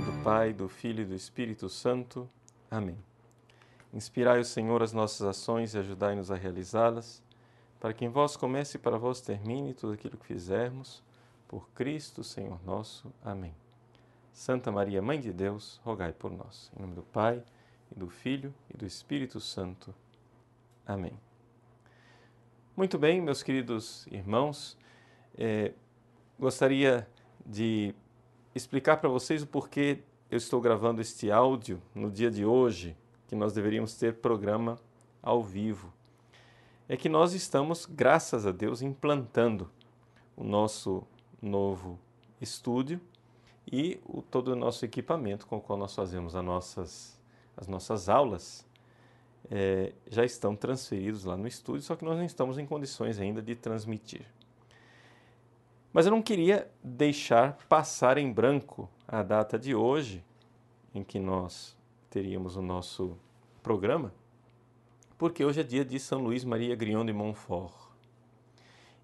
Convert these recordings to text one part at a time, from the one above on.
nome do Pai, do Filho e do Espírito Santo. Amém. Inspirai o Senhor as nossas ações e ajudai-nos a realizá-las, para que em vós comece e para vós termine tudo aquilo que fizermos, por Cristo, Senhor nosso. Amém. Santa Maria, Mãe de Deus, rogai por nós. Em nome do Pai, e do Filho e do Espírito Santo. Amém. Muito bem, meus queridos irmãos, eh, gostaria de explicar para vocês o porquê eu estou gravando este áudio no dia de hoje, que nós deveríamos ter programa ao vivo. É que nós estamos, graças a Deus, implantando o nosso novo estúdio e o, todo o nosso equipamento com o qual nós fazemos as nossas, as nossas aulas é, já estão transferidos lá no estúdio, só que nós não estamos em condições ainda de transmitir. Mas eu não queria deixar passar em branco a data de hoje, em que nós teríamos o nosso programa, porque hoje é dia de São Luís Maria Grion de Montfort.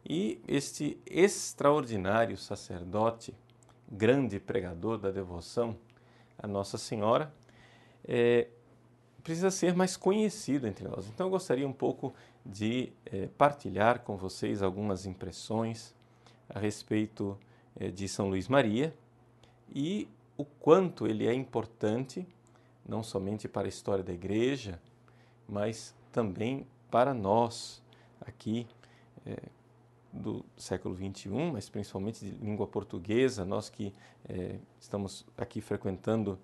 E este extraordinário sacerdote, grande pregador da devoção à Nossa Senhora, é, precisa ser mais conhecido entre nós. Então eu gostaria um pouco de é, partilhar com vocês algumas impressões a respeito eh, de São Luís Maria e o quanto ele é importante não somente para a história da igreja, mas também para nós aqui é, do século 21, mas principalmente de língua portuguesa, nós que é, estamos aqui frequentando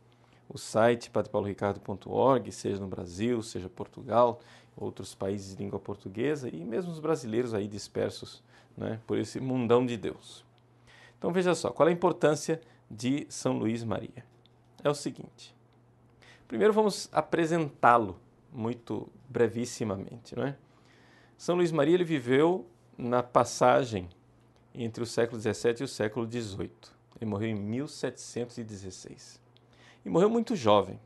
o site padrepauloricardo.org, seja no Brasil, seja Portugal, outros países de língua portuguesa e mesmo os brasileiros aí dispersos né, por esse mundão de Deus. Então veja só, qual é a importância de São Luís Maria? É o seguinte. Primeiro vamos apresentá-lo muito brevissimamente, é? São Luís Maria ele viveu na passagem entre o século XVII e o século XVIII. Ele morreu em 1716. E morreu muito jovem.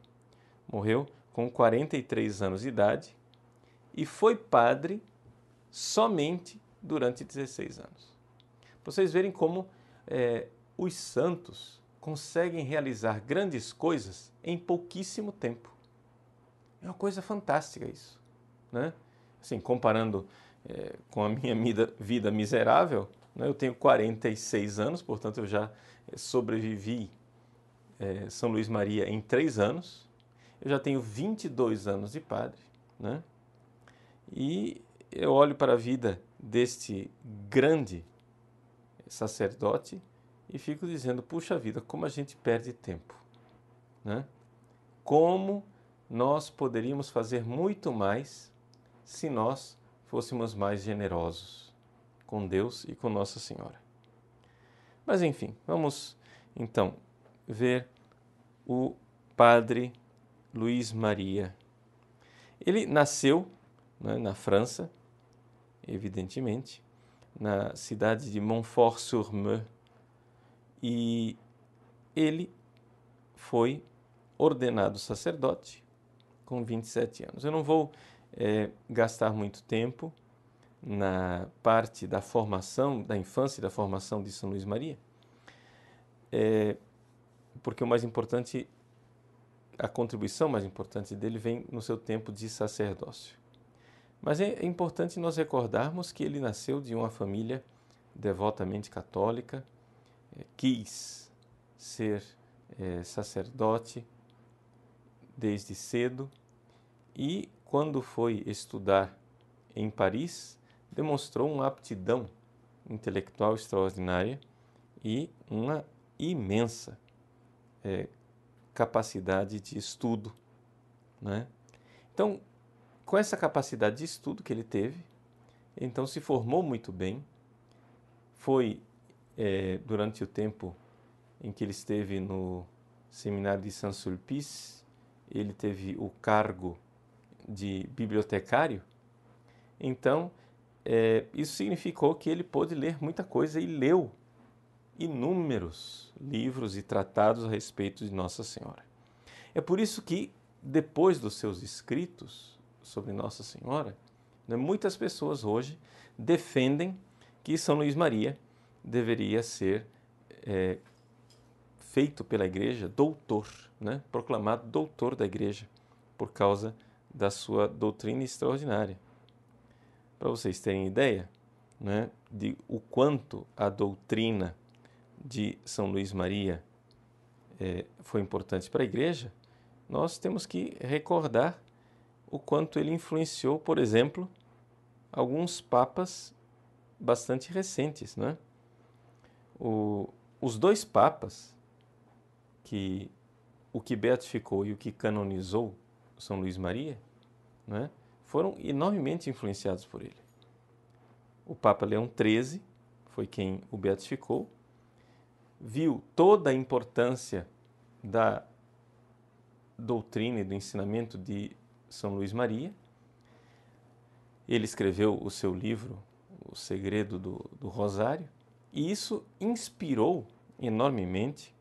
Morreu com 43 anos de idade e foi padre somente durante 16 anos. Vocês verem como é, os santos conseguem realizar grandes coisas em pouquíssimo tempo. É uma coisa fantástica isso, né? Assim, comparando é, com a minha vida, miserável, né? eu tenho 46 anos, portanto eu já é, sobrevivi é, São Luís Maria em três anos. Eu já tenho 22 anos de padre, né? E eu olho para a vida deste grande sacerdote e fico dizendo: puxa vida, como a gente perde tempo, né? Como nós poderíamos fazer muito mais se nós fôssemos mais generosos com Deus e com Nossa Senhora. Mas enfim, vamos então ver o padre Luiz Maria. Ele nasceu né, na França evidentemente, na cidade de Montfort-sur-Meu. E ele foi ordenado sacerdote com 27 anos. Eu não vou é, gastar muito tempo na parte da formação, da infância e da formação de São Luís Maria, é, porque o mais importante, a contribuição mais importante dele vem no seu tempo de sacerdócio. Mas é, é importante nós recordarmos que ele nasceu de uma família devotamente católica, eh, quis ser eh, sacerdote desde cedo e, quando foi estudar em Paris, demonstrou uma aptidão intelectual extraordinária e uma imensa é, capacidade de estudo. Né? Então, com essa capacidade de estudo que ele teve, então se formou muito bem, foi é, durante o tempo em que ele esteve no seminário de Saint-Sulpice, ele teve o cargo de bibliotecário. Então, é, isso significou que ele pôde ler muita coisa e leu inúmeros livros e tratados a respeito de Nossa Senhora. É por isso que, depois dos seus escritos, sobre Nossa Senhora, né, muitas pessoas hoje defendem que São Luís Maria deveria ser é, feito pela igreja doutor, né, proclamado doutor da igreja, por causa da sua doutrina extraordinária. Para vocês terem ideia né, de o quanto a doutrina de São Luís Maria é, foi importante para a igreja, nós temos que recordar o quanto ele influenciou, por exemplo, alguns papas bastante recentes. Né? O, os dois papas que o que beatificou e o que canonizou São Luís Maria né, foram enormemente influenciados por ele. O Papa Leão XIII foi quem o beatificou, viu toda a importância da doutrina e do ensinamento de são Luís Maria. Ele escreveu o seu livro, O Segredo do, do Rosário, e isso inspirou enormemente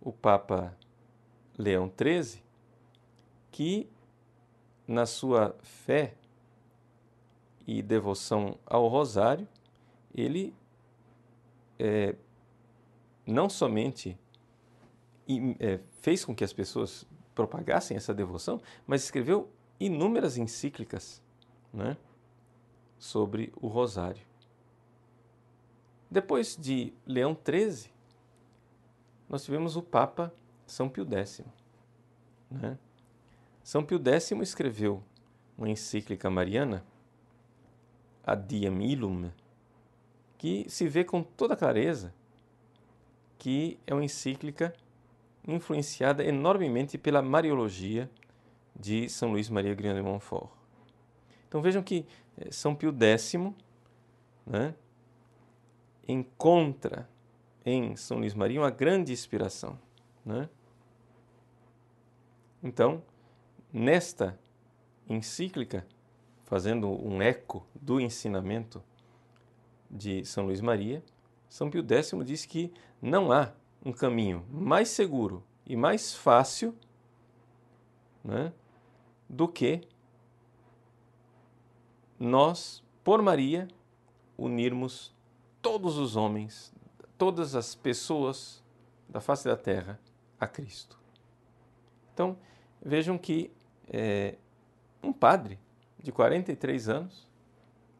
o Papa Leão XIII, que, na sua fé e devoção ao Rosário, ele é, não somente é, fez com que as pessoas propagassem essa devoção, mas escreveu inúmeras encíclicas né, sobre o Rosário. Depois de Leão XIII, nós tivemos o Papa São Pio X. Né? São Pio X escreveu uma encíclica mariana, a Diem Illum, que se vê com toda clareza que é uma encíclica influenciada enormemente pela Mariologia de São Luís Maria Grignon de Montfort. Então vejam que eh, São Pio X né, encontra em São Luís Maria uma grande inspiração. Né? Então, nesta encíclica, fazendo um eco do ensinamento de São Luís Maria, São Pio X diz que não há um caminho mais seguro e mais fácil né, do que nós, por Maria, unirmos todos os homens, todas as pessoas da face da terra a Cristo. Então, vejam que é, um padre de 43 anos,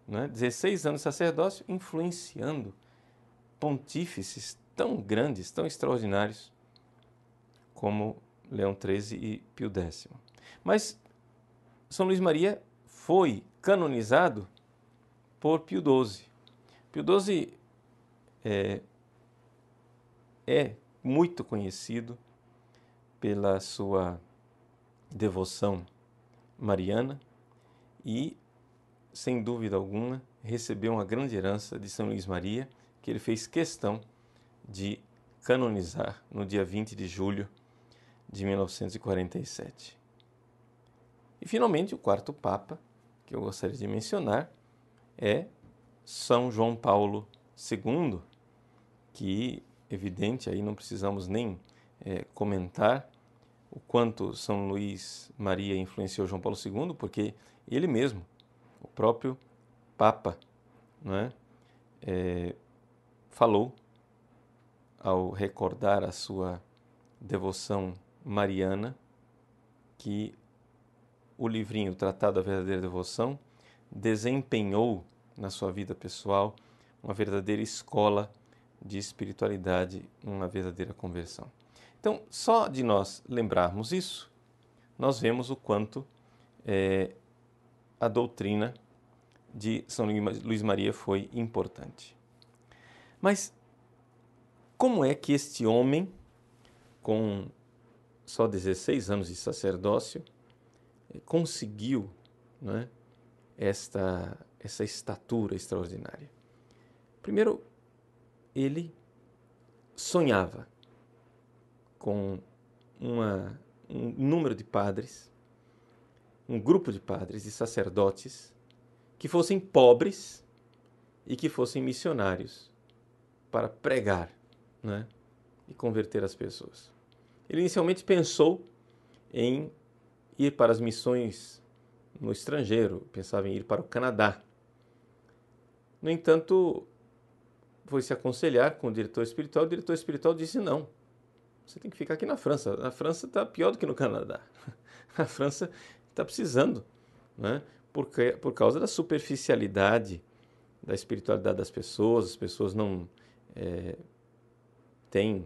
né, 16 anos de sacerdócio, influenciando pontífices tão grandes, tão extraordinários, como Leão XIII e Pio X. Mas são Luís Maria foi canonizado por Pio XII. Pio XII é, é muito conhecido pela sua devoção mariana e, sem dúvida alguma, recebeu uma grande herança de São Luís Maria, que ele fez questão de canonizar no dia 20 de julho de 1947. E finalmente, o quarto Papa que eu gostaria de mencionar é São João Paulo II, que evidente aí não precisamos nem é, comentar o quanto São Luís Maria influenciou João Paulo II, porque ele mesmo, o próprio Papa, né, é, eh, falou ao recordar a sua devoção mariana que o livrinho Tratado da Verdadeira Devoção desempenhou na sua vida pessoal uma verdadeira escola de espiritualidade, uma verdadeira conversão. Então, só de nós lembrarmos isso, nós vemos o quanto é, a doutrina de São Luís Maria foi importante. Mas como é que este homem, com só 16 anos de sacerdócio, conseguiu né, esta, essa estatura extraordinária? Primeiro, ele sonhava com uma, um número de padres, um grupo de padres e sacerdotes que fossem pobres e que fossem missionários para pregar né, e converter as pessoas. Ele inicialmente pensou em ir para as missões no estrangeiro, pensava em ir para o Canadá. No entanto, foi se aconselhar com o diretor espiritual. O diretor espiritual disse: não, você tem que ficar aqui na França. A França está pior do que no Canadá. A França está precisando, né? Porque, por causa da superficialidade da espiritualidade das pessoas, as pessoas não é, têm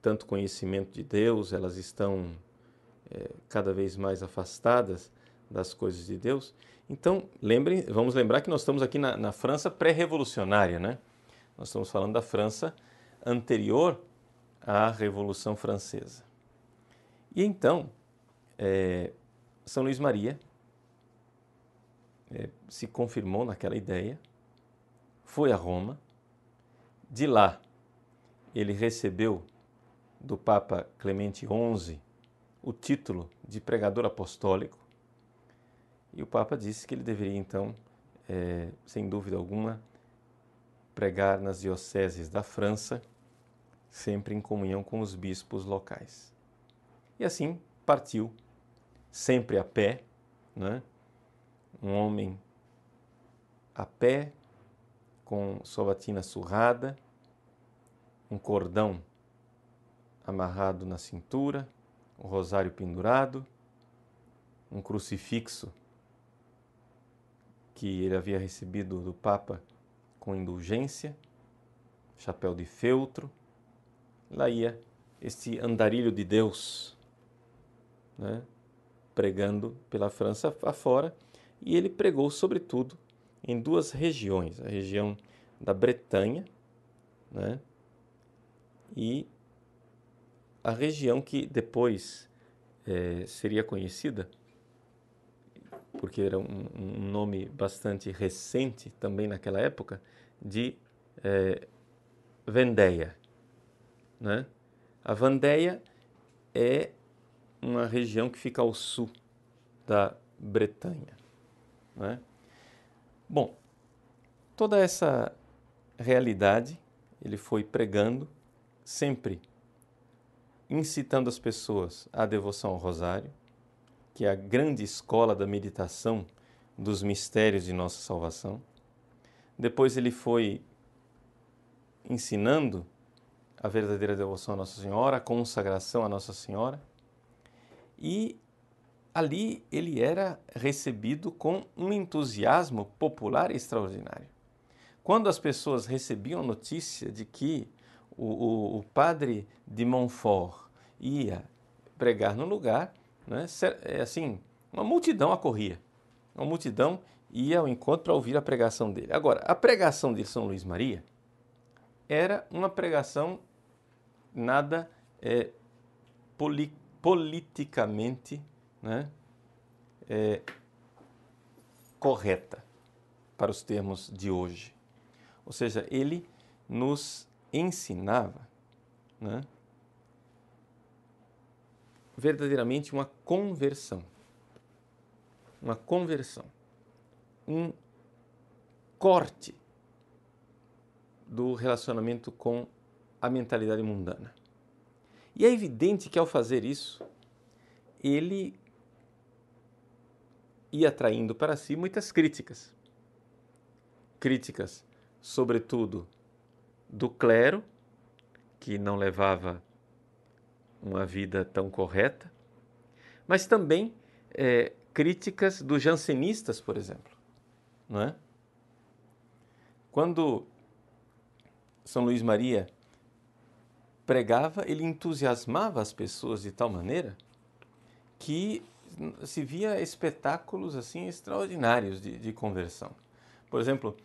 tanto conhecimento de Deus, elas estão é, cada vez mais afastadas das coisas de Deus. Então, lembrem, vamos lembrar que nós estamos aqui na, na França pré-revolucionária, né? Nós estamos falando da França anterior à Revolução Francesa. E então, é, São Luís Maria é, se confirmou naquela ideia, foi a Roma, de lá ele recebeu do Papa Clemente XI o título de pregador apostólico. E o Papa disse que ele deveria, então, é, sem dúvida alguma, pregar nas dioceses da França, sempre em comunhão com os bispos locais. E assim partiu, sempre a pé, né? um homem a pé, com sua batina surrada, um cordão amarrado na cintura, um rosário pendurado, um crucifixo que ele havia recebido do Papa com indulgência, chapéu de feltro. Lá ia esse andarilho de Deus, né? pregando pela França afora, e ele pregou sobretudo em duas regiões, a região da Bretanha né? e a região que depois é, seria conhecida, porque era um, um, nome bastante recente também naquela época, de é, Vendéia. Né? A Vendéia é uma região que fica ao sul da Bretanha. Né? Bom, toda essa realidade ele foi pregando sempre incitando as pessoas à devoção ao rosário, que é a grande escola da meditação dos mistérios de nossa salvação. Depois ele foi ensinando a verdadeira devoção à Nossa Senhora, a consagração à Nossa Senhora. E ali ele era recebido com um entusiasmo popular extraordinário. Quando as pessoas recebiam notícia de que o, o, o padre de Montfort ia pregar no lugar, né, é assim, uma multidão acorria. Uma multidão ia ao encontro para ouvir a pregação dele. Agora, a pregação de São Luís Maria era uma pregação nada é, poli politicamente né, é, correta para os termos de hoje. Ou seja, ele nos ensinava né, verdadeiramente uma conversão. Uma conversão. Um corte do relacionamento com a mentalidade mundana. E é evidente que ao fazer isso, ele ia atraindo para si muitas críticas. Críticas, sobretudo, do clero, que não levava uma vida tão correta, mas também é, críticas dos jansenistas, por exemplo. Não é? Quando São Luís Maria pregava, ele entusiasmava as pessoas de tal maneira que se via espetáculos assim extraordinários de, de conversão. Por exemplo,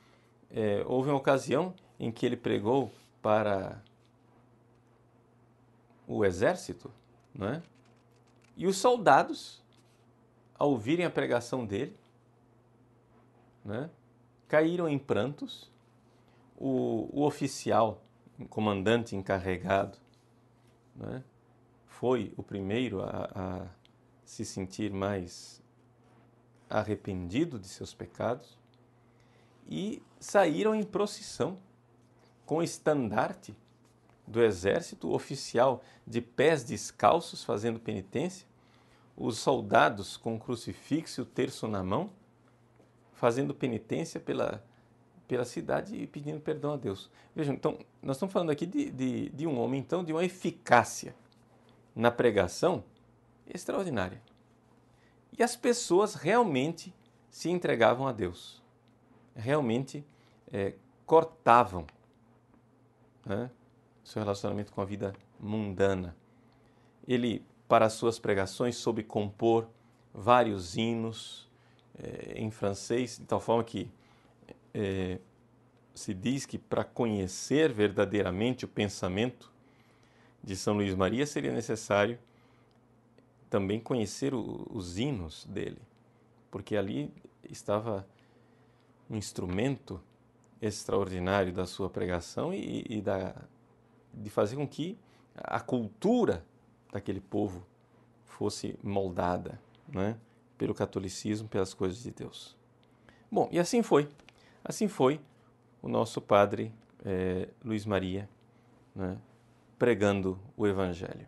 é, houve uma ocasião em que ele pregou para o exército, né? E os soldados, ao ouvirem a pregação dele, né, caíram em prantos. O, o oficial, o comandante encarregado, né, foi o primeiro a, a se sentir mais arrependido de seus pecados e saíram em procissão com estandarte do exército, oficial de pés descalços fazendo penitência, os soldados com o crucifixo e o terço na mão, fazendo penitência pela, pela cidade e pedindo perdão a Deus. Vejam, então, nós estamos falando aqui de, de, de um homem, então, de uma eficácia na pregação extraordinária. E as pessoas realmente se entregavam a Deus, realmente é, cortavam né, seu relacionamento com a vida mundana. Ele, para suas pregações, soube compor vários hinos eh, em francês, de tal forma que eh, se diz que para conhecer verdadeiramente o pensamento de São Luís Maria seria necessário também conhecer o, os hinos dele, porque ali estava um instrumento extraordinário da sua pregação e, e da de fazer com que a cultura daquele povo fosse moldada né, pelo catolicismo, pelas coisas de Deus. Bom, e assim foi. Assim foi o nosso padre é, Luiz Maria né, pregando o Evangelho.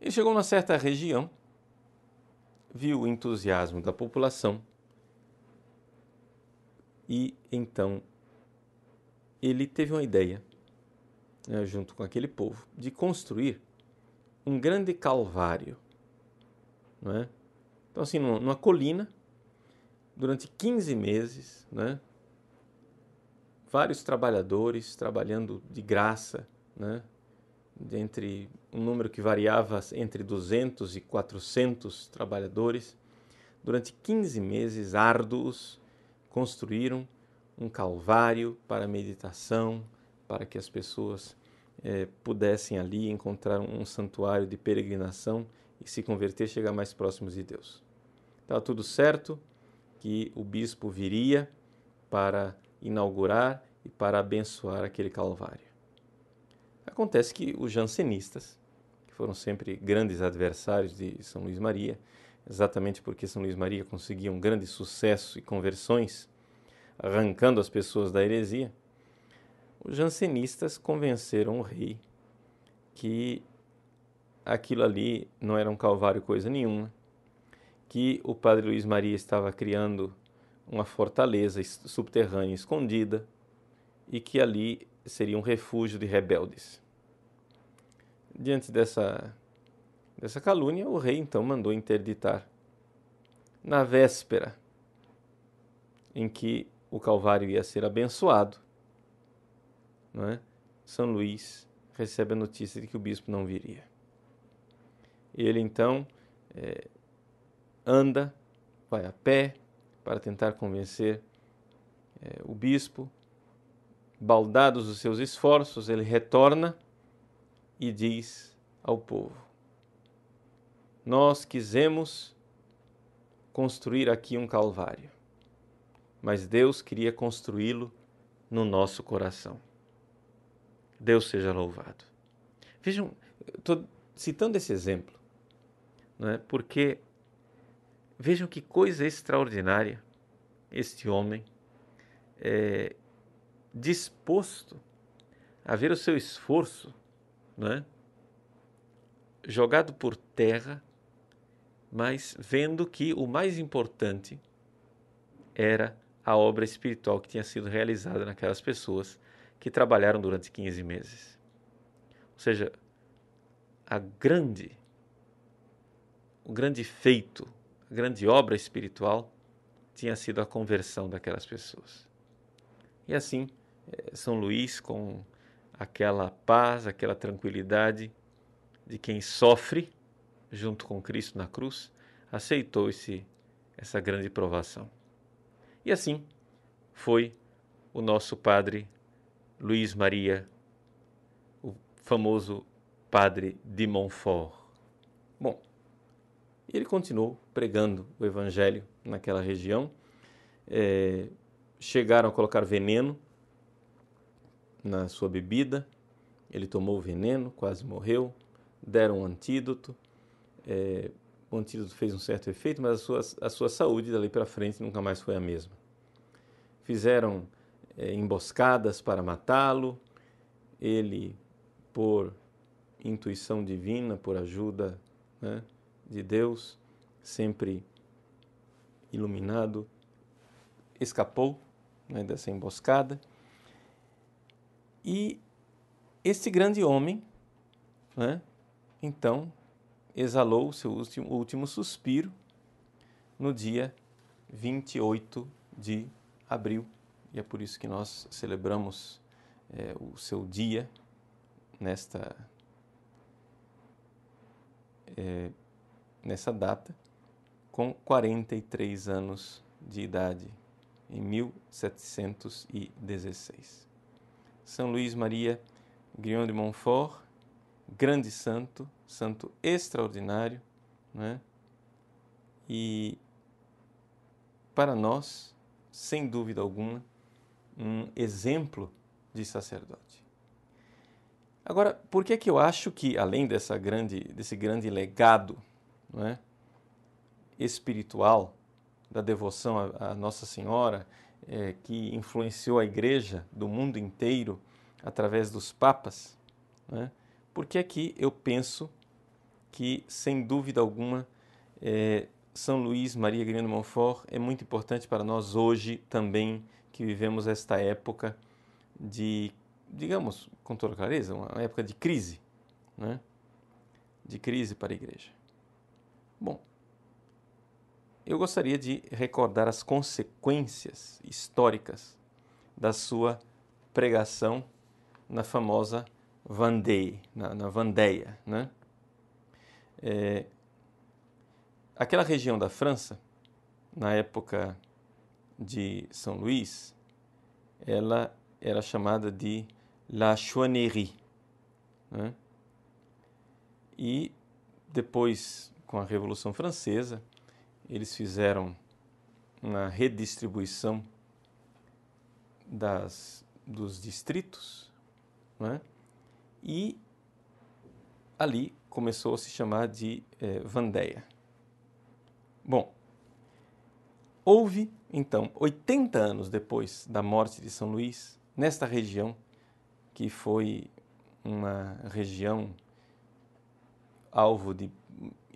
Ele chegou numa certa região, viu o entusiasmo da população e então ele teve uma ideia né, junto com aquele povo, de construir um grande calvário. Né? Então, assim, numa, numa colina, durante 15 meses, né, vários trabalhadores trabalhando de graça, né, entre um número que variava entre 200 e 400 trabalhadores, durante 15 meses árduos, construíram um calvário para meditação, para que as pessoas é, pudessem ali encontrar um santuário de peregrinação e se converter, chegar mais próximos de Deus. Estava tudo certo que o bispo viria para inaugurar e para abençoar aquele Calvário. Acontece que os jansenistas, que foram sempre grandes adversários de São Luís Maria, exatamente porque São Luís Maria conseguia um grande sucesso e conversões, arrancando as pessoas da heresia, os jansenistas convenceram o rei que aquilo ali não era um calvário coisa nenhuma, que o padre Luiz Maria estava criando uma fortaleza subterrânea escondida e que ali seria um refúgio de rebeldes. Diante dessa, dessa calúnia, o rei então mandou interditar. Na véspera em que o Calvário ia ser abençoado, não é? São Luís recebe a notícia de que o bispo não viria. Ele então é, anda, vai a pé para tentar convencer é, o bispo. Baldados os seus esforços, ele retorna e diz ao povo: Nós quisemos construir aqui um calvário, mas Deus queria construí-lo no nosso coração. Deus seja louvado. Vejam, estou citando esse exemplo, é? porque vejam que coisa extraordinária este homem é, disposto a ver o seu esforço é? jogado por terra, mas vendo que o mais importante era a obra espiritual que tinha sido realizada naquelas pessoas que trabalharam durante 15 meses. Ou seja, a grande, o grande feito, a grande obra espiritual tinha sido a conversão daquelas pessoas. E assim, eh, São Luís, com aquela paz, aquela tranquilidade de quem sofre junto com Cristo na cruz, aceitou esse, essa grande provação. E assim foi o nosso Padre Luiz Maria, o famoso padre de Montfort. Bom, ele continuou pregando o evangelho naquela região. É, chegaram a colocar veneno na sua bebida. Ele tomou o veneno, quase morreu. Deram um antídoto. É, o antídoto fez um certo efeito, mas a sua, a sua saúde dali para frente nunca mais foi a mesma. Fizeram é, emboscadas para matá-lo. Ele, por intuição divina, por ajuda né, de Deus, sempre iluminado, escapou né, dessa emboscada. E esse grande homem, né, então, exalou o seu último, último suspiro no dia 28 de abril e é por isso que nós celebramos é, o seu dia nesta, é, nessa data, com 43 anos de idade, em 1716. São Luís Maria Grion de Montfort, grande santo, santo extraordinário, né? e para nós, sem dúvida alguma, um exemplo de sacerdote. Agora, por que que eu acho que além dessa grande, desse grande legado, não é, espiritual da devoção à Nossa Senhora, é, que influenciou a Igreja do mundo inteiro através dos papas, é, por que que eu penso que, sem dúvida alguma, é, São Luís Maria Grino Monfort é muito importante para nós hoje também, que vivemos esta época de, digamos, com toda clareza, uma época de crise, né? de crise para a igreja. Bom, eu gostaria de recordar as consequências históricas da sua pregação na famosa Vandei, na, na Vandeia. Né? É, aquela região da França, na época de São Luís, ela era chamada de La Chouannerie. Né? E depois, com a Revolução Francesa, eles fizeram uma redistribuição das, dos distritos né? e ali começou a se chamar de eh, Vandeia. Bom, Houve, então, 80 anos depois da morte de São Luís, nesta região, que foi uma região alvo de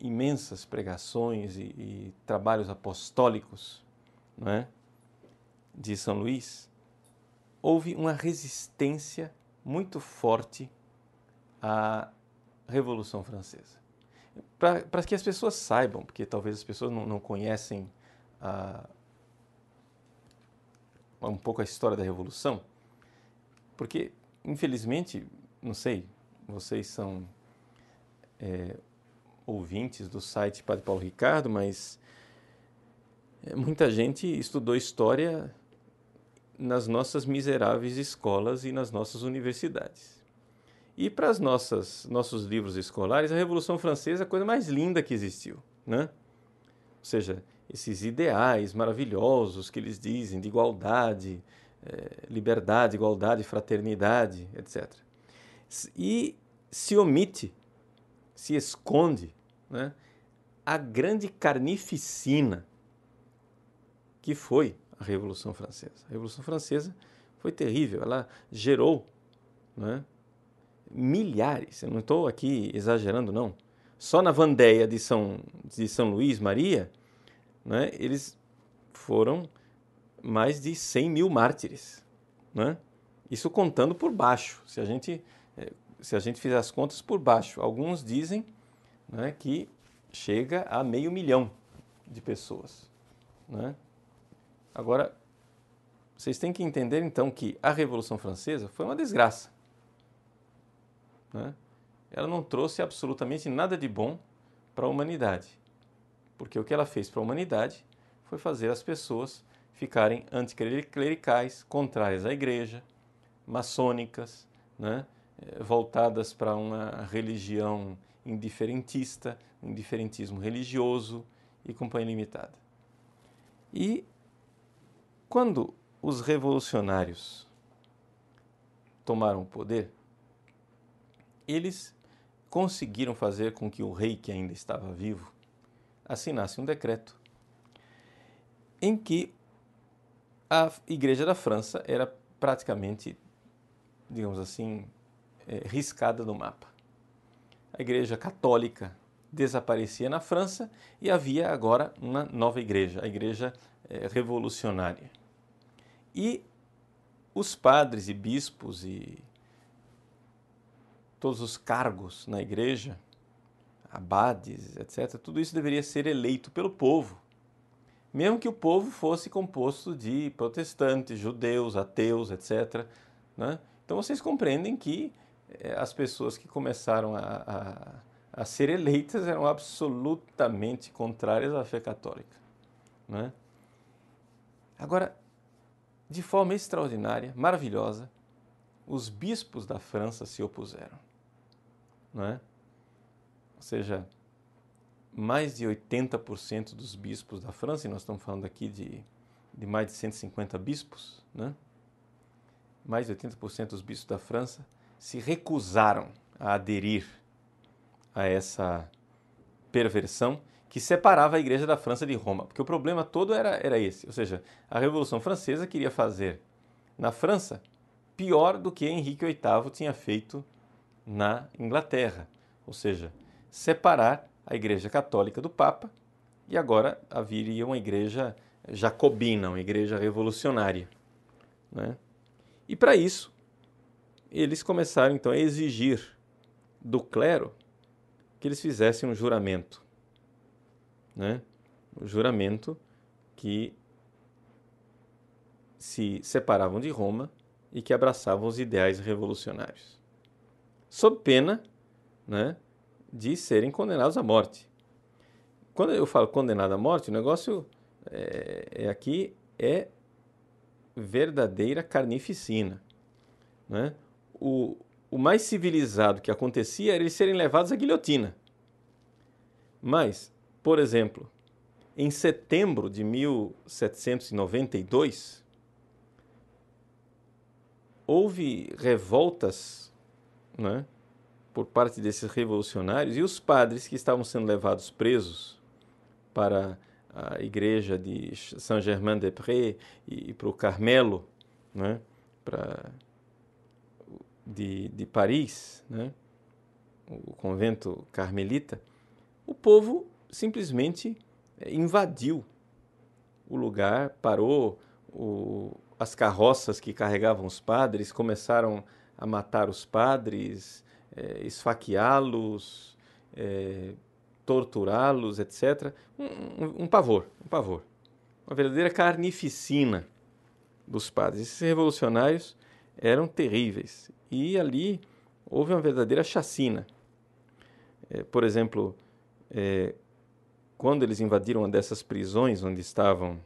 imensas pregações e, e trabalhos apostólicos não é? de São Luís, houve uma resistência muito forte à Revolução Francesa. Para que as pessoas saibam, porque talvez as pessoas não, não conhecem a, um pouco a história da Revolução, porque, infelizmente, não sei, vocês são é, ouvintes do site Padre Paulo Ricardo, mas é, muita gente estudou história nas nossas miseráveis escolas e nas nossas universidades. E para os nossos livros escolares, a Revolução Francesa é a coisa mais linda que existiu. Né? Ou seja, esses ideais maravilhosos que eles dizem de igualdade, eh, liberdade, igualdade, fraternidade, etc. E se omite, se esconde né, a grande carnificina que foi a Revolução Francesa. A Revolução Francesa foi terrível, ela gerou né, milhares, eu não estou aqui exagerando, não. Só na Vandeia de São, de São Luís Maria, né, eles foram mais de 100 mil mártires. Né? Isso contando por baixo, se a gente, eh, se a gente fizer as contas por baixo. Alguns dizem né, que chega a meio milhão de pessoas. Né? Agora, vocês têm que entender então que a Revolução Francesa foi uma desgraça. Né? Ela não trouxe absolutamente nada de bom para a humanidade. Porque o que ela fez para a humanidade foi fazer as pessoas ficarem anticlericais, contrárias à igreja, maçônicas, né? Eh, voltadas para uma religião indiferentista, indiferentismo religioso e companhia limitada. E quando os revolucionários tomaram o poder, eles conseguiram fazer com que o rei que ainda estava vivo assinasse um decreto em que a Igreja da França era praticamente, digamos assim, é, riscada no mapa. A Igreja Católica desaparecia na França e havia agora uma nova igreja, a Igreja é, Revolucionária. E os padres e bispos e todos os cargos na igreja abades, etc., tudo isso deveria ser eleito pelo povo, mesmo que o povo fosse composto de protestantes, judeus, ateus, etc. Né? Então vocês compreendem que eh, as pessoas que começaram a, a, a ser eleitas eram absolutamente contrárias à fé católica. Né? Agora, de forma extraordinária, maravilhosa, os bispos da França se opuseram. Não é? ou seja, mais de 80% dos bispos da França, e nós estamos falando aqui de, de mais de 150 bispos, né? mais de 80% dos bispos da França se recusaram a aderir a essa perversão que separava a Igreja da França de Roma, porque o problema todo era, era esse, ou seja, a Revolução Francesa queria fazer na França pior do que Henrique VIII tinha feito na Inglaterra, ou seja, separar a Igreja Católica do Papa e agora haveria uma igreja jacobina, uma igreja revolucionária. Né? E para isso, eles começaram então a exigir do clero que eles fizessem um juramento. Né? Um juramento que se separavam de Roma e que abraçavam os ideais revolucionários. Sob pena né, de serem condenados à morte. Quando eu falo condenado à morte, o negócio é, é aqui é verdadeira carnificina. Né? O, o mais civilizado que acontecia era eles serem levados à guilhotina. Mas, por exemplo, em setembro de 1792, houve revoltas né, por parte desses revolucionários e os padres que estavam sendo levados presos para a igreja de Saint-Germain-des-Prés e, e para o Carmelo, né, para, de, de Paris, né, o convento carmelita, o povo simplesmente eh, invadiu o lugar, parou o, as carroças que carregavam os padres, começaram a matar os padres, é, esfaqueá-los, é, torturá-los, etc. Um, um, um, pavor, um pavor. Uma verdadeira carnificina dos padres. Esses revolucionários eram terríveis. E ali houve uma verdadeira chacina. É, por exemplo, é, quando eles invadiram uma dessas prisões onde estavam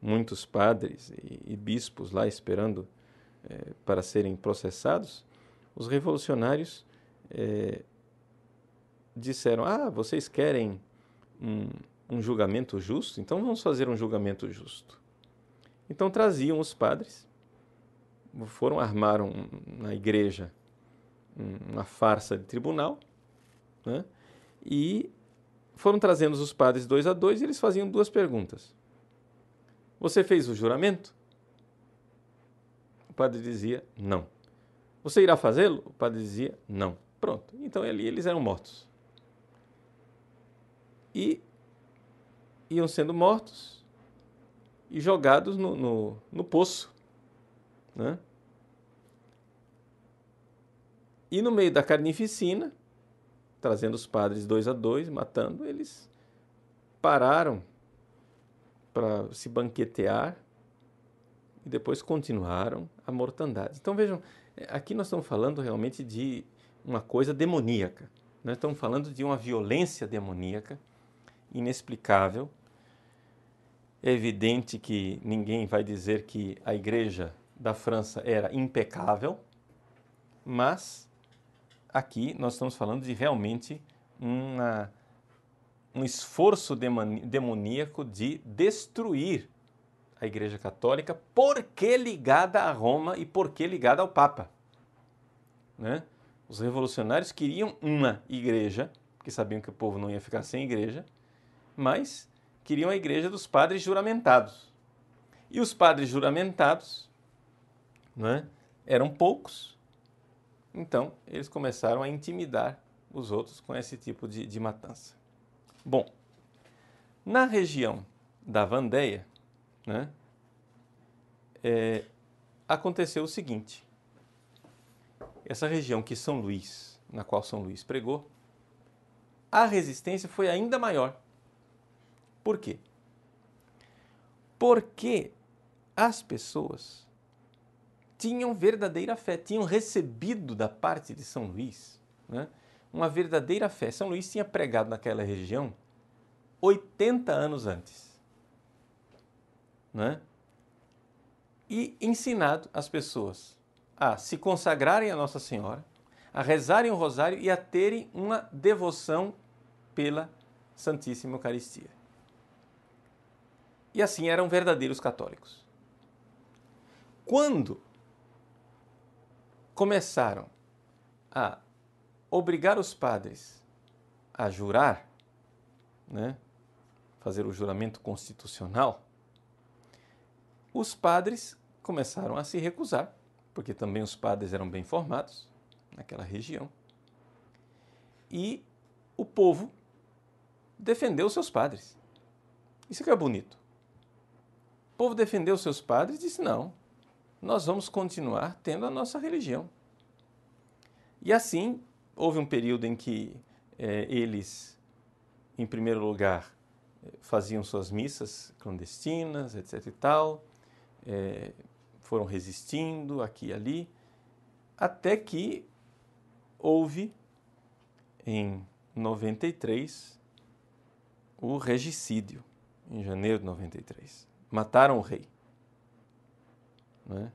muitos padres e, e bispos lá esperando é, para serem processados, os revolucionários é, disseram: Ah, vocês querem um, um julgamento justo? Então vamos fazer um julgamento justo. Então traziam os padres, foram armar na igreja uma farsa de tribunal, né? e foram trazendo os padres dois a dois e eles faziam duas perguntas. Você fez o juramento? O padre dizia não. Você irá fazê-lo? O padre dizia não. Pronto. Então ali eles eram mortos. E iam sendo mortos e jogados no, no, no poço. Né? E no meio da carnificina, trazendo os padres dois a dois, matando, eles pararam para se banquetear e depois continuaram a mortandade. Então vejam, é, aqui nós estamos falando realmente de uma coisa demoníaca. Nós estamos falando de uma violência demoníaca inexplicável. É evidente que ninguém vai dizer que a igreja da França era impecável, mas aqui nós estamos falando de realmente uma, um esforço demoníaco de destruir a Igreja Católica, porque ligada a Roma e porque ligada ao Papa. Né? Os revolucionários queriam uma igreja, porque sabiam que o povo não ia ficar sem igreja, mas queriam a igreja dos padres juramentados. E os padres juramentados não é, eram poucos, então eles começaram a intimidar os outros com esse tipo de, de matança. Bom, na região da Vandeia, né, é, aconteceu o seguinte: essa região que São Luís, na qual São Luís pregou, a resistência foi ainda maior. Por quê? Porque as pessoas tinham verdadeira fé, tinham recebido da parte de São Luís né, uma verdadeira fé. São Luís tinha pregado naquela região 80 anos antes. Né, e ensinado as pessoas a se consagrarem a Nossa Senhora, a rezarem o rosário e a terem uma devoção pela Santíssima Eucaristia. E assim eram verdadeiros católicos. Quando começaram a obrigar os padres a jurar, né, fazer o juramento constitucional, os padres começaram a se recusar porque também os padres eram bem formados naquela região. E o povo defendeu seus padres. Isso que é bonito. O povo defendeu seus padres e disse: não, nós vamos continuar tendo a nossa religião. E assim, houve um período em que eh, eles, em primeiro lugar, eh, faziam suas missas clandestinas, etc. e tal, eh, foram resistindo aqui e ali, até que houve em 93 o regicídio, em janeiro de 93. Mataram o rei. Né?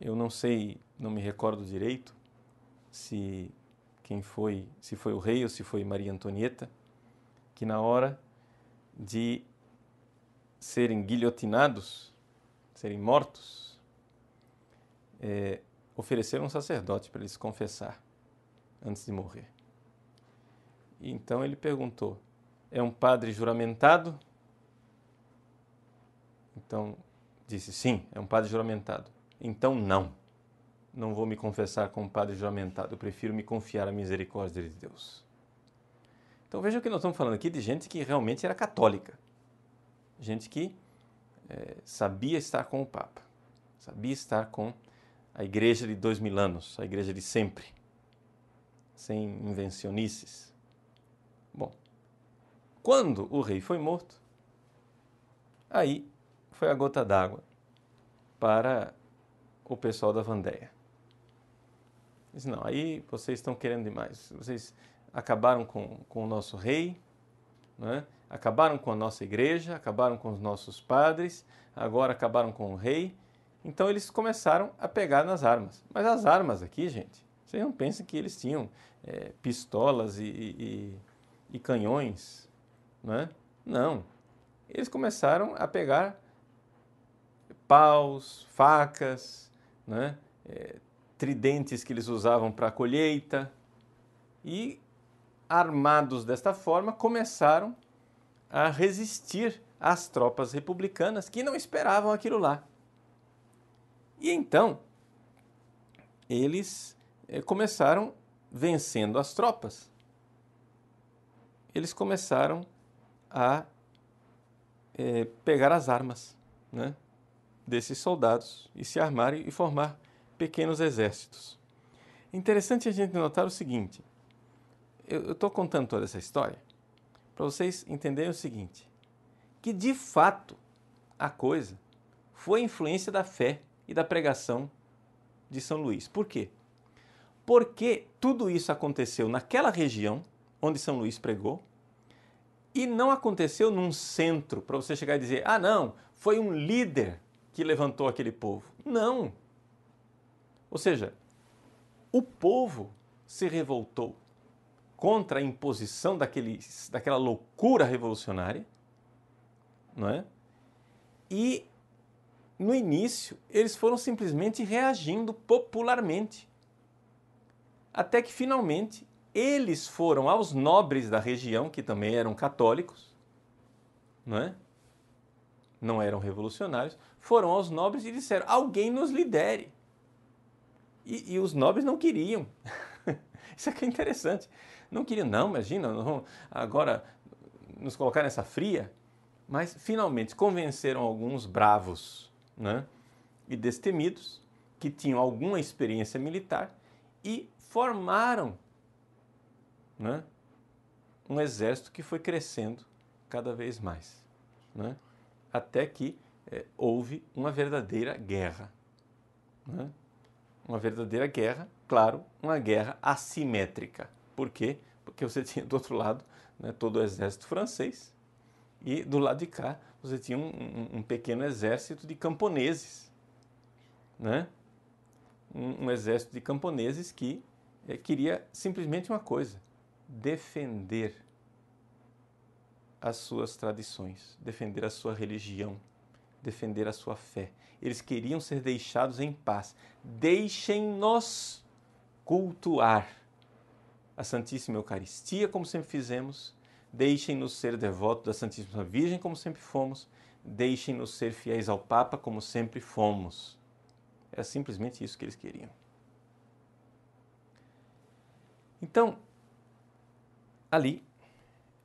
Eu não sei, não me recordo direito se quem foi, se foi o rei ou se foi Maria Antonieta, que na hora de serem guilhotinados, serem mortos, é, ofereceram um sacerdote para eles confessar antes de morrer. E então ele perguntou: é um padre juramentado? Então disse: sim, é um padre juramentado. Então não, não vou me confessar com um padre juramentado. Eu prefiro me confiar à misericórdia de Deus. Então veja que nós estamos falando aqui de gente que realmente era católica, gente que é, sabia estar com o Papa, sabia estar com a igreja de dois mil anos, a igreja de sempre, sem invencionices. Bom, quando o rei foi morto, aí foi a gota d'água para o pessoal da Vandeia. Diz, não, aí vocês estão querendo demais. Vocês acabaram com, com o nosso rei, né? acabaram com a nossa igreja, acabaram com os nossos padres, agora acabaram com o rei. Então eles começaram a pegar nas armas. Mas as armas aqui, gente, vocês não pensam que eles tinham é, pistolas e, e, e canhões, né? Não. Eles começaram a pegar paus, facas, né? É, tridentes que eles usavam para a colheita e armados desta forma começaram a resistir às tropas republicanas que não esperavam aquilo lá. E então, eles eh, começaram vencendo as tropas. Eles começaram a é, pegar as armas né, desses soldados e se armar e formar pequenos exércitos. Interessante a gente notar o seguinte: eu estou contando toda essa história para vocês entenderem o seguinte: que de fato a coisa foi a influência da fé e da pregação de São Luís. Por quê? Porque tudo isso aconteceu naquela região onde São Luís pregou e não aconteceu num centro para você chegar e dizer: ah, não, foi um líder que levantou aquele povo. Não! Ou seja, o povo se revoltou contra a imposição daquele, daquela loucura revolucionária, não é? E no início eles foram simplesmente reagindo popularmente, até que finalmente eles foram aos nobres da região que também eram católicos, não é? Não eram revolucionários, foram aos nobres e disseram: alguém nos lidere. E, e os nobres não queriam. Isso aqui é, é interessante. Não queria, não, imagina, não, agora nos colocar nessa fria. Mas finalmente convenceram alguns bravos né, e destemidos que tinham alguma experiência militar e formaram né, um exército que foi crescendo cada vez mais. Né, até que é, houve uma verdadeira guerra. Né, uma verdadeira guerra, claro, uma guerra assimétrica. Por quê? Porque você tinha do outro lado né, todo o exército francês e do lado de cá você tinha um, um, pequeno exército de camponeses, né? Um, um exército de camponeses que é, queria simplesmente uma coisa: defender as suas tradições, defender a sua religião, defender a sua fé. Eles queriam ser deixados em paz. Deixem-nos cultuar a Santíssima Eucaristia, como sempre fizemos. Deixem-nos ser devotos da Santíssima Virgem, como sempre fomos. Deixem-nos ser fiéis ao Papa, como sempre fomos. É simplesmente isso que eles queriam. Então, ali,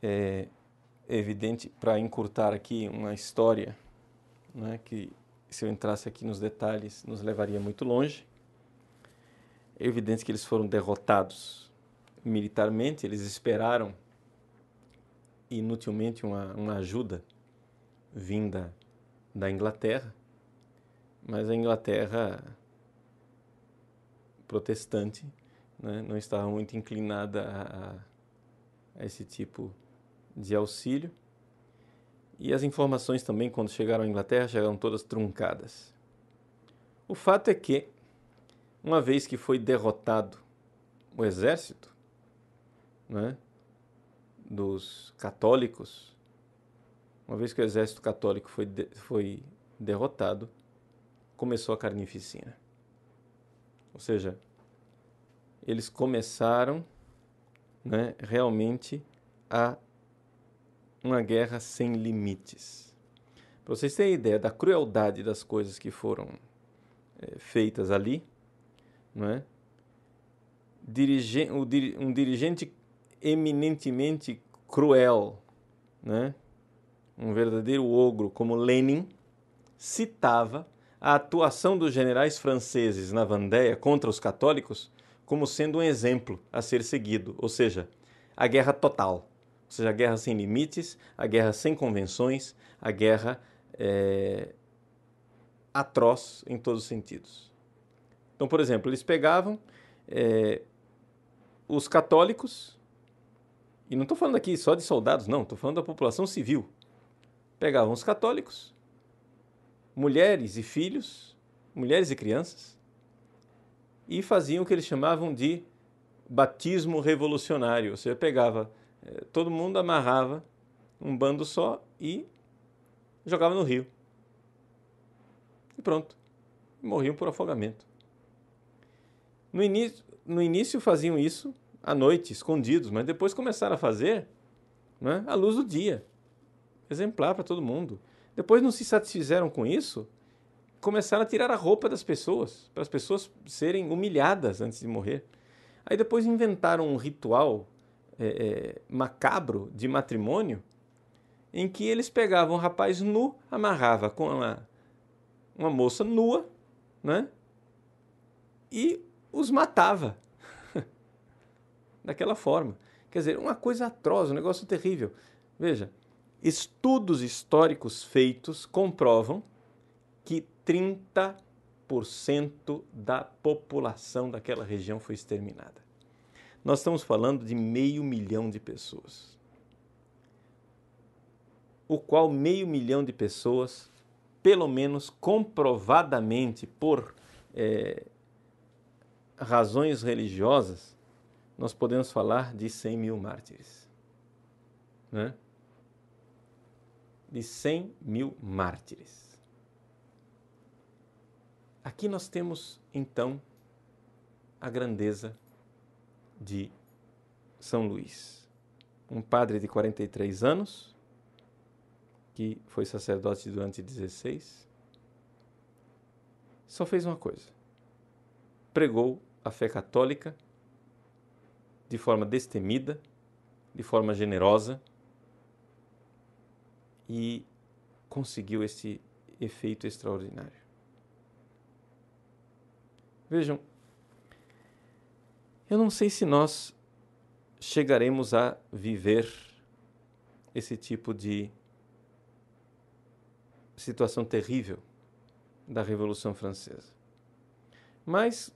é evidente, para encurtar aqui uma história, né, que se eu entrasse aqui nos detalhes nos levaria muito longe, é evidente que eles foram derrotados militarmente, eles esperaram inutilmente uma, uma ajuda vinda da Inglaterra, mas a Inglaterra protestante né, não estava muito inclinada a, a esse tipo de auxílio. E as informações também, quando chegaram à Inglaterra, chegaram todas truncadas. O fato é que, uma vez que foi derrotado o exército, né, dos católicos, uma vez que o exército católico foi, de, foi derrotado, começou a carnificina. Ou seja, eles começaram né, realmente a uma guerra sem limites. Para vocês terem ideia da crueldade das coisas que foram é, feitas ali, né, um dirigente eminentemente cruel, né? um verdadeiro ogro como Lenin, citava a atuação dos generais franceses na Vandéia contra os católicos como sendo um exemplo a ser seguido, ou seja, a guerra total, ou seja, a guerra sem limites, a guerra sem convenções, a guerra é, atroz em todos os sentidos. Então, por exemplo, eles pegavam é, os católicos e não estou falando aqui só de soldados, não, estou falando da população civil. Pegavam os católicos, mulheres e filhos, mulheres e crianças, e faziam o que eles chamavam de batismo revolucionário. Ou seja, pegava, eh, todo mundo amarrava um bando só e jogava no rio. E pronto. Morriam por afogamento. No início, no início faziam isso à noite, escondidos, mas depois começaram a fazer né, à luz do dia. Exemplar para todo mundo. Depois não se satisfizeram com isso, começaram a tirar a roupa das pessoas, para as pessoas serem humilhadas antes de morrer. Aí depois inventaram um ritual é, é, macabro de matrimônio, em que eles pegavam um rapaz nu, amarrava com uma, uma moça nua, né? E os matava daquela forma. Quer dizer, uma coisa atroz, um negócio terrível. Veja, estudos históricos feitos comprovam que 30% da população daquela região foi exterminada. Nós estamos falando de meio milhão de pessoas, o qual meio milhão de pessoas, pelo menos comprovadamente por é, razões religiosas, nós podemos falar de 100 mil mártires. Né? De 100 mil mártires. Aqui nós temos, então, a grandeza de São Luís. Um padre de 43 anos, que foi sacerdote durante 16, só fez uma coisa: pregou a fé católica de forma destemida, de forma generosa e conseguiu esse efeito extraordinário. Vejam, eu não sei se nós chegaremos a viver esse tipo de situação terrível da Revolução Francesa. Mas,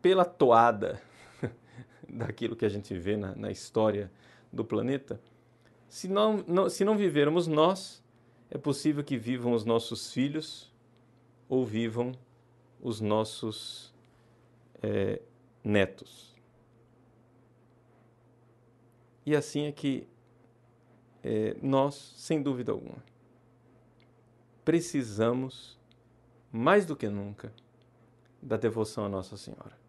pela toada daquilo que a gente vê na, na história do planeta, se não, não, se não vivermos nós, é possível que vivam os nossos filhos ou vivam os nossos é, netos. E assim é que é, nós, sem dúvida alguma, precisamos, mais do que nunca, da devoção à Nossa Senhora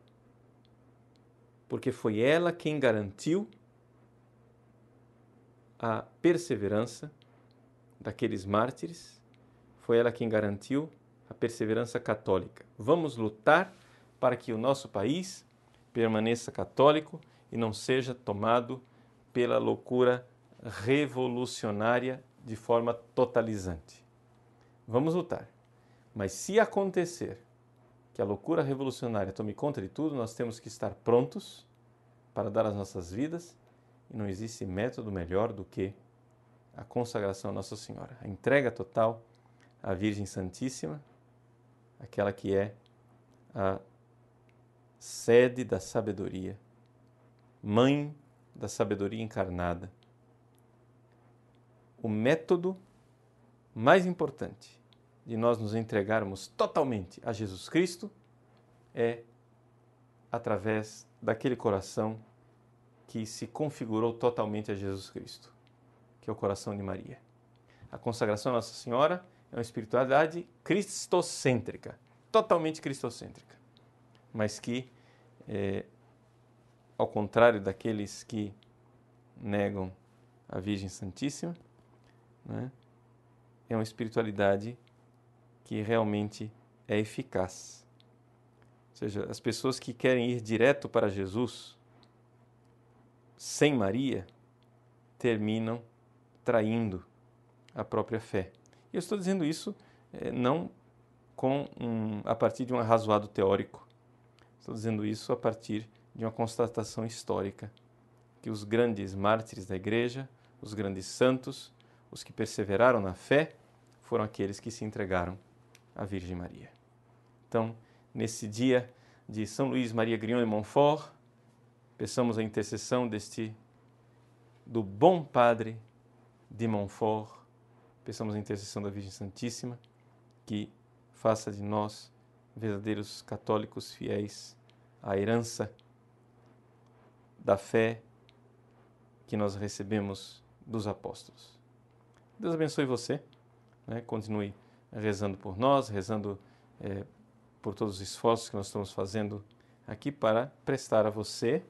porque foi ela quem garantiu a perseverança daqueles mártires, foi ela quem garantiu a perseverança católica. Vamos lutar para que o nosso país permaneça católico e não seja tomado pela loucura revolucionária de forma totalizante. Vamos lutar. Mas se acontecer que a loucura revolucionária tome conta de tudo, nós temos que estar prontos para dar as nossas vidas e não existe método melhor do que a consagração a Nossa Senhora, a entrega total à Virgem Santíssima, aquela que é a sede da sabedoria, mãe da sabedoria encarnada, o método mais importante de nós nos entregarmos totalmente a Jesus Cristo é através daquele coração que se configurou totalmente a Jesus Cristo, que é o coração de Maria. A consagração a Nossa Senhora é uma espiritualidade cristocêntrica, totalmente cristocêntrica, mas que, é, ao contrário daqueles que negam a Virgem Santíssima, né, é uma espiritualidade que realmente é eficaz. Ou seja, as pessoas que querem ir direto para Jesus sem Maria terminam traindo a própria fé. E eu estou dizendo isso eh, não com um, a partir de um arrazoado teórico. Estou dizendo isso a partir de uma constatação histórica que os grandes mártires da igreja, os grandes santos, os que perseveraram na fé, foram aqueles que se entregaram a Virgem Maria. Então, nesse dia de São Luís Maria Grignon e Montfort, peçamos a intercessão deste do bom Padre de Montfort, peçamos a intercessão da Virgem Santíssima, que faça de nós verdadeiros católicos fiéis a herança da fé que nós recebemos dos apóstolos. Deus abençoe você, né? continue rezando por nós, rezando é, por todos os esforços que nós estamos fazendo aqui para prestar a você,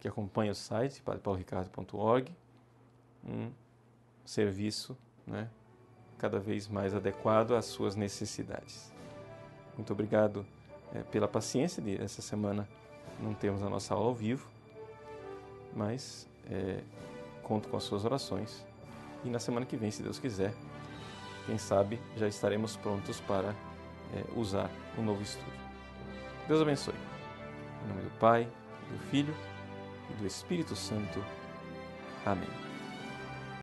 que acompanha o site padrepaulricardo.org, um serviço né, cada vez mais adequado às suas necessidades. Muito obrigado é, pela paciência de essa semana não temos a nossa aula ao vivo, mas é, conto com as suas orações. E na semana que vem, se Deus quiser, quem sabe já estaremos prontos para é, usar um novo estudo. Deus abençoe. Em nome do Pai, do Filho e do Espírito Santo. Amém.